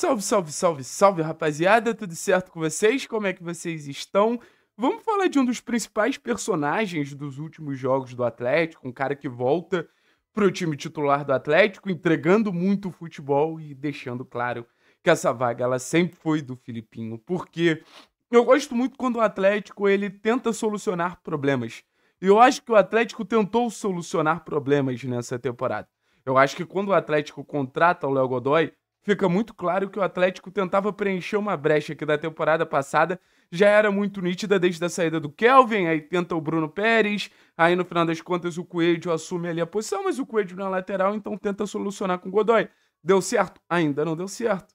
Salve, salve, salve, salve, rapaziada! Tudo certo com vocês? Como é que vocês estão? Vamos falar de um dos principais personagens dos últimos jogos do Atlético, um cara que volta para o time titular do Atlético, entregando muito o futebol e deixando claro que essa vaga ela sempre foi do Filipinho, porque eu gosto muito quando o Atlético ele tenta solucionar problemas. E eu acho que o Atlético tentou solucionar problemas nessa temporada. Eu acho que quando o Atlético contrata o Léo Godoy, fica muito claro que o Atlético tentava preencher uma brecha que da temporada passada já era muito nítida desde a saída do Kelvin, aí tenta o Bruno Pérez, aí no final das contas o Coelho assume ali a posição, mas o Coelho na é lateral, então tenta solucionar com o Godoy. Deu certo? Ainda não deu certo.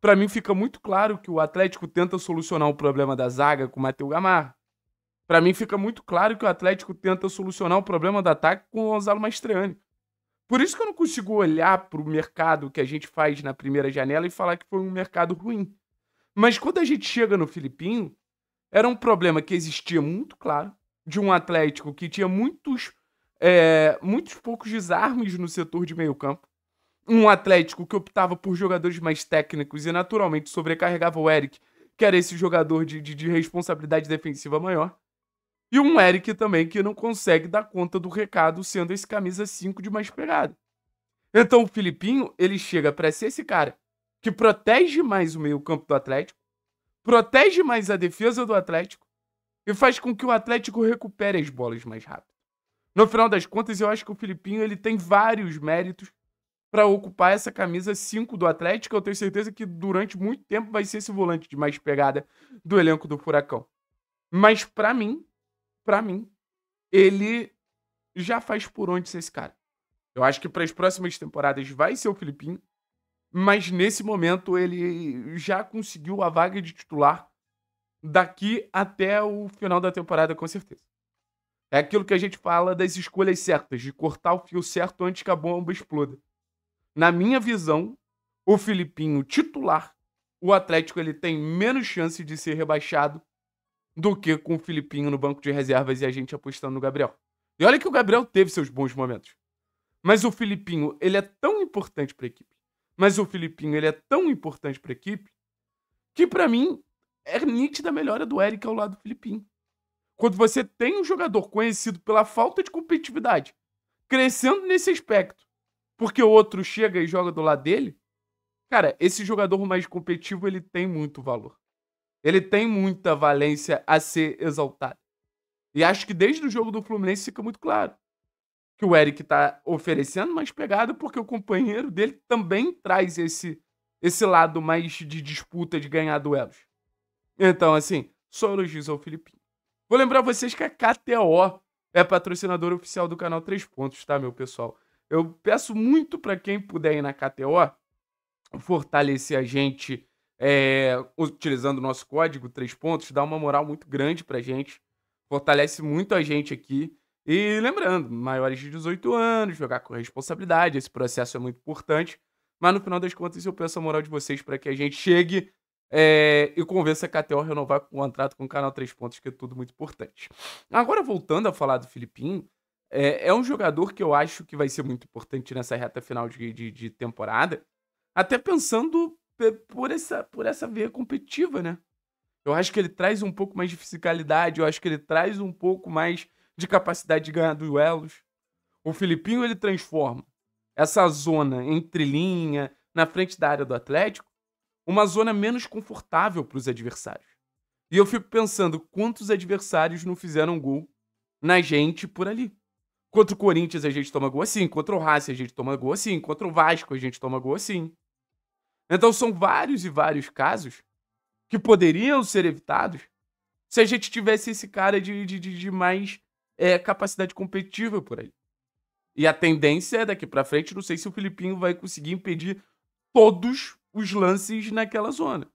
Para mim fica muito claro que o Atlético tenta solucionar o problema da zaga com o Matheus Gamarra. Para mim fica muito claro que o Atlético tenta solucionar o problema do ataque com o Gonzalo Mastriani. Por isso que eu não consigo olhar para o mercado que a gente faz na primeira janela e falar que foi um mercado ruim. Mas quando a gente chega no Filipinho era um problema que existia muito claro, de um Atlético que tinha muitos, é, muitos poucos desarmes no setor de meio campo. Um Atlético que optava por jogadores mais técnicos e naturalmente sobrecarregava o Eric, que era esse jogador de, de, de responsabilidade defensiva maior. E um Eric também que não consegue dar conta do recado sendo esse camisa 5 de mais pegada. Então o Filipinho, ele chega para ser esse cara que protege mais o meio-campo do Atlético, protege mais a defesa do Atlético e faz com que o Atlético recupere as bolas mais rápido. No final das contas, eu acho que o Filipinho ele tem vários méritos para ocupar essa camisa 5 do Atlético. Eu tenho certeza que durante muito tempo vai ser esse volante de mais pegada do elenco do Furacão. Mas para mim, para mim, ele já faz por onde ser esse cara. Eu acho que para as próximas temporadas vai ser o Filipinho, mas nesse momento ele já conseguiu a vaga de titular daqui até o final da temporada, com certeza. É aquilo que a gente fala das escolhas certas, de cortar o fio certo antes que a bomba exploda. Na minha visão, o Filipinho titular, o Atlético ele tem menos chance de ser rebaixado do que com o Filipinho no banco de reservas e a gente apostando no Gabriel. E olha que o Gabriel teve seus bons momentos. Mas o Filipinho, ele é tão importante para a equipe. Mas o Filipinho, ele é tão importante para a equipe que para mim é nítida a melhora do Eric ao lado do Filipinho. Quando você tem um jogador conhecido pela falta de competitividade, crescendo nesse aspecto, porque o outro chega e joga do lado dele, cara, esse jogador mais competitivo ele tem muito valor. Ele tem muita valência a ser exaltado E acho que desde o jogo do Fluminense fica muito claro que o Eric está oferecendo mais pegada porque o companheiro dele também traz esse esse lado mais de disputa, de ganhar duelos. Então, assim, só elogios ao Filipinho. Vou lembrar vocês que a KTO é patrocinadora oficial do canal Três Pontos, tá, meu pessoal? Eu peço muito para quem puder ir na KTO fortalecer a gente é, utilizando o nosso código três pontos, dá uma moral muito grande pra gente, fortalece muito a gente aqui. E lembrando, maiores de 18 anos, jogar com responsabilidade, esse processo é muito importante. Mas no final das contas, eu peço a moral de vocês para que a gente chegue é, e convença a KTO a renovar o contrato com o canal três pontos, que é tudo muito importante. Agora, voltando a falar do Filipinho, é, é um jogador que eu acho que vai ser muito importante nessa reta final de, de, de temporada. Até pensando por essa, por essa veia competitiva, né? Eu acho que ele traz um pouco mais de fisicalidade, eu acho que ele traz um pouco mais de capacidade de ganhar duelos. O Filipinho ele transforma essa zona entre linha, na frente da área do Atlético, uma zona menos confortável para os adversários. E eu fico pensando quantos adversários não fizeram gol na gente por ali. Contra o Corinthians a gente toma gol assim, contra o Racing a gente toma gol assim, contra o Vasco a gente toma gol assim. Então são vários e vários casos que poderiam ser evitados se a gente tivesse esse cara de, de, de mais é, capacidade competitiva por aí. E a tendência é daqui para frente, não sei se o Filipinho vai conseguir impedir todos os lances naquela zona.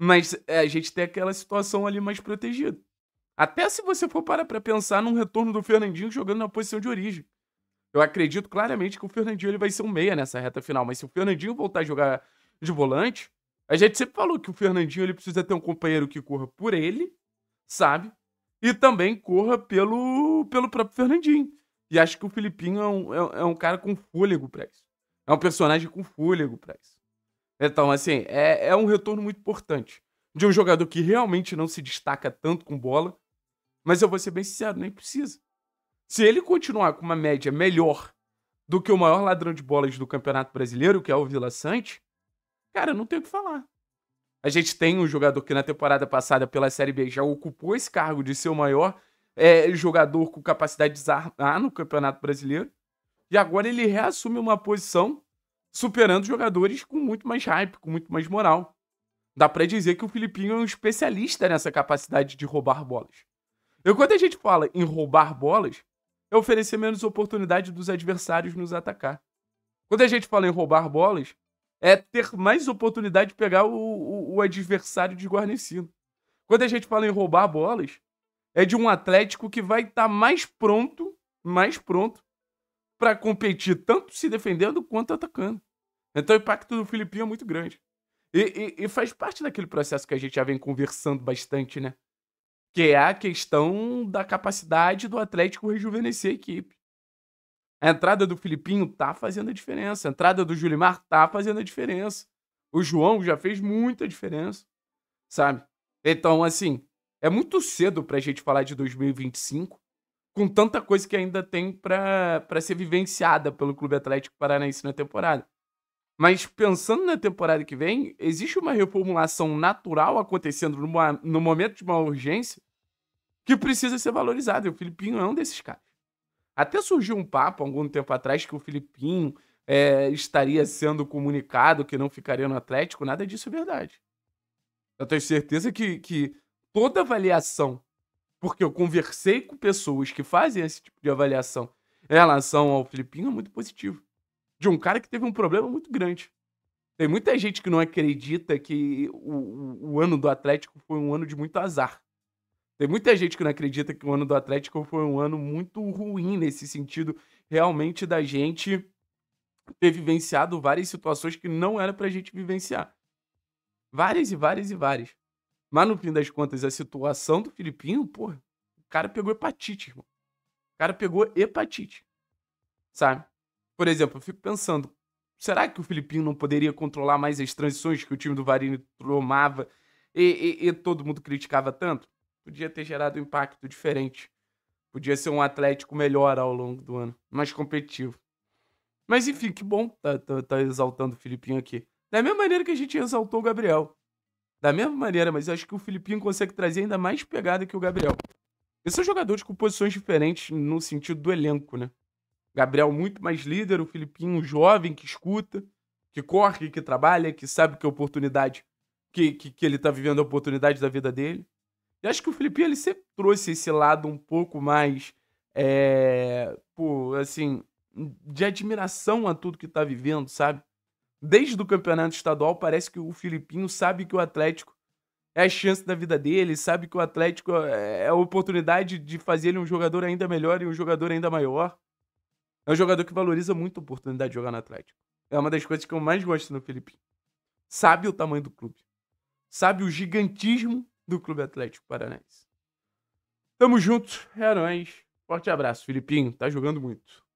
Mas é, a gente tem aquela situação ali mais protegida. Até se você for parar para pensar num retorno do Fernandinho jogando na posição de origem. Eu acredito claramente que o Fernandinho ele vai ser um meia nessa reta final, mas se o Fernandinho voltar a jogar de volante. A gente sempre falou que o Fernandinho ele precisa ter um companheiro que corra por ele, sabe? E também corra pelo, pelo próprio Fernandinho. E acho que o Filipinho é um, é, é um cara com fôlego pra isso. É um personagem com fôlego pra isso. Então, assim, é, é um retorno muito importante. De um jogador que realmente não se destaca tanto com bola. Mas eu vou ser bem sincero, nem precisa. Se ele continuar com uma média melhor do que o maior ladrão de bolas do Campeonato Brasileiro, que é o Vila Sante, cara, não tem o que falar. A gente tem um jogador que na temporada passada pela Série B já ocupou esse cargo de ser o maior é, jogador com capacidade de desarmar no Campeonato Brasileiro. E agora ele reassume uma posição superando jogadores com muito mais hype, com muito mais moral. Dá para dizer que o Filipinho é um especialista nessa capacidade de roubar bolas. E quando a gente fala em roubar bolas, é oferecer menos oportunidade dos adversários nos atacar. Quando a gente fala em roubar bolas, é ter mais oportunidade de pegar o, o, o adversário desguarnecido. Quando a gente fala em roubar bolas, é de um Atlético que vai estar tá mais pronto, mais pronto, para competir tanto se defendendo quanto atacando. Então o impacto do Filipinho é muito grande. E, e, e, faz parte daquele processo que a gente já vem conversando bastante, né? Que é a questão da capacidade do Atlético rejuvenescer a equipe. A entrada do Filipinho tá fazendo a diferença. A entrada do Julimar tá fazendo a diferença. O João já fez muita diferença, sabe? Então, assim, é muito cedo pra gente falar de 2025 com tanta coisa que ainda tem para ser vivenciada pelo Clube Atlético Paranaense na temporada. Mas pensando na temporada que vem, existe uma reformulação natural acontecendo numa, no momento de uma urgência que precisa ser valorizada. E o Filipinho é um desses caras. Até surgiu um papo algum tempo atrás que o Filipinho é, estaria sendo comunicado que não ficaria no Atlético. Nada disso é verdade. Eu tenho certeza que, que toda avaliação, porque eu conversei com pessoas que fazem esse tipo de avaliação em relação ao Filipinho, é muito positivo. De um cara que teve um problema muito grande. Tem muita gente que não acredita que o, o, o ano do Atlético foi um ano de muito azar. Tem muita gente que não acredita que o ano do Atlético foi um ano muito ruim nesse sentido, realmente, da gente ter vivenciado várias situações que não era pra gente vivenciar. Várias e várias e várias. Mas no fim das contas, a situação do Filipinho, pô, o cara pegou hepatite, irmão. O cara pegou hepatite. Sabe? Por exemplo, eu fico pensando, será que o Filipinho não poderia controlar mais as transições que o time do Varini tomava e, e, e todo mundo criticava tanto? podia ter gerado um impacto diferente. Podia ser um Atlético melhor ao longo do ano, mais competitivo. Mas enfim, que bom tá, tá, tá exaltando o Filipinho aqui. Da mesma maneira que a gente exaltou o Gabriel. Da mesma maneira, mas acho que o Filipinho consegue trazer ainda mais pegada que o Gabriel. E são jogadores com posições diferentes no sentido do elenco, né? Gabriel muito mais líder, o Filipinho jovem que escuta, que corre, que trabalha, que sabe que é oportunidade, que, que, que ele tá vivendo a oportunidade da vida dele. E acho que o Felipe ele sempre trouxe esse lado um pouco mais, é, pô, assim, de admiração a tudo que tá vivendo, sabe? Desde o campeonato estadual, parece que o Filipinho sabe que o Atlético é a chance da vida dele, sabe que o Atlético é, é a oportunidade de fazer ele um jogador ainda melhor e um jogador ainda maior. É um jogador que valoriza muito a oportunidade de jogar no Atlético. É uma das coisas que eu mais gosto no Filipinho. Sabe o tamanho do clube. Sabe o gigantismo do Clube Atlético Paranaense. Tamo junto, é nóis. Forte abraço, Filipinho. Tá jogando muito.